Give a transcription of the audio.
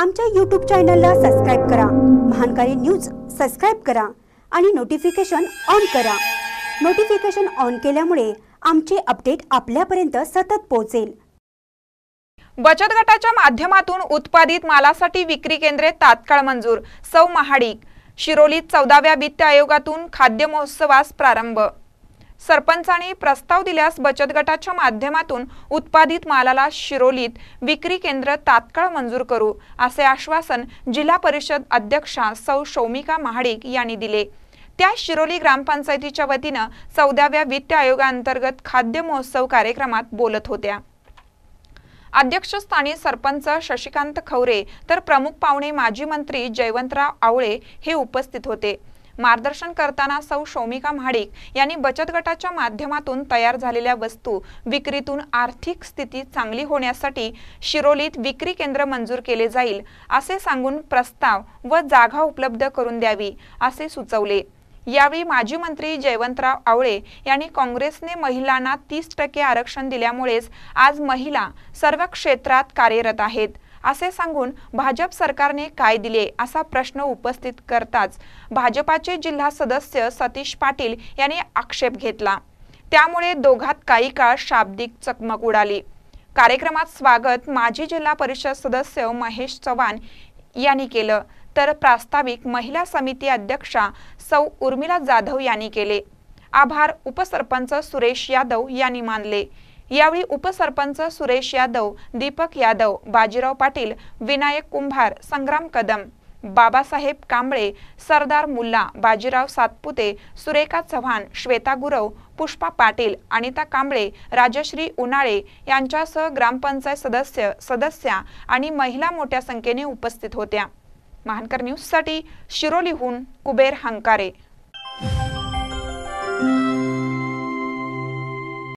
आमच्या यूट्यूब चॅनलला सबस्क्राईब करा महानकारी न्यूज सबस्क्राईब करा आणि नोटिफिकेशन ऑन करा नोटिफिकेशन ऑन केल्यामुळे आमचे अपडेट आपल्यापर्यंत सतत पोहोचेल बचत गटाच्या माध्यमातून उत्पादित मालासाठी विक्री केंद्रे तात्काळ मंजूर सौ महाडिक शिरोलीत चौदाव्या वित्त आयोगातून खाद्य महोत्सवास प्रारंभ सरपंचाने प्रस्ताव दिल्यास बचत गटाच्या माध्यमातून उत्पादित मालाला शिरोलीत विक्री केंद्र तात्काळ मंजूर करू असे आश्वासन जिल्हा परिषद अध्यक्षा सौ शौमिका महाडिक यांनी दिले त्या शिरोली ग्रामपंचायतीच्या वतीनं चौदाव्या वित्त आयोगाअंतर्गत खाद्य महोत्सव कार्यक्रमात बोलत होत्या अध्यक्षस्थानी सरपंच शशिकांत खवरे तर प्रमुख पाहुणे माजी मंत्री जयवंतराव आवळे हे उपस्थित होते मार्गदर्शन करताना सौ शौमिका महाडिक यांनी बचत गटाच्या माध्यमातून तयार झालेल्या वस्तू विक्रीतून आर्थिक स्थिती चांगली होण्यासाठी शिरोलीत विक्री केंद्र मंजूर केले जाईल असे सांगून प्रस्ताव व जागा उपलब्ध करून द्यावी असे सुचवले यावेळी माजी मंत्री जयवंतराव आवळे यांनी काँग्रेसने महिलांना तीस टक्के आरक्षण दिल्यामुळेच आज महिला सर्व क्षेत्रात कार्यरत आहेत असे सांगून भाजप सरकारने काय दिले असा प्रश्न उपस्थित करताच भाजपाचे जिल्हा सदस्य सतीश पाटील यांनी आक्षेप घेतला त्यामुळे दोघात काही काळ शाब्दिक चकमक उडाली कार्यक्रमात स्वागत माजी जिल्हा परिषद सदस्य महेश चव्हाण यांनी केलं तर प्रास्ताविक महिला समिती अध्यक्षा सौ उर्मिला जाधव यांनी केले आभार उपसरपंच सुरेश यादव यांनी मानले यावेळी उपसरपंच सुरेश यादव दीपक यादव बाजीराव पाटील विनायक कुंभार संग्राम कदम बाबासाहेब कांबळे सरदार मुल्ला बाजीराव सातपुते सुरेखा चव्हाण श्वेता गुरव पुष्पा पाटील अनिता कांबळे राजश्री उन्हाळे यांच्यासह ग्रामपंचायत सदस्य सदस्या आणि महिला मोठ्या संख्येने उपस्थित होत्या महानकर न्यूजसाठी शिरोलीहून कुबेर हंकारे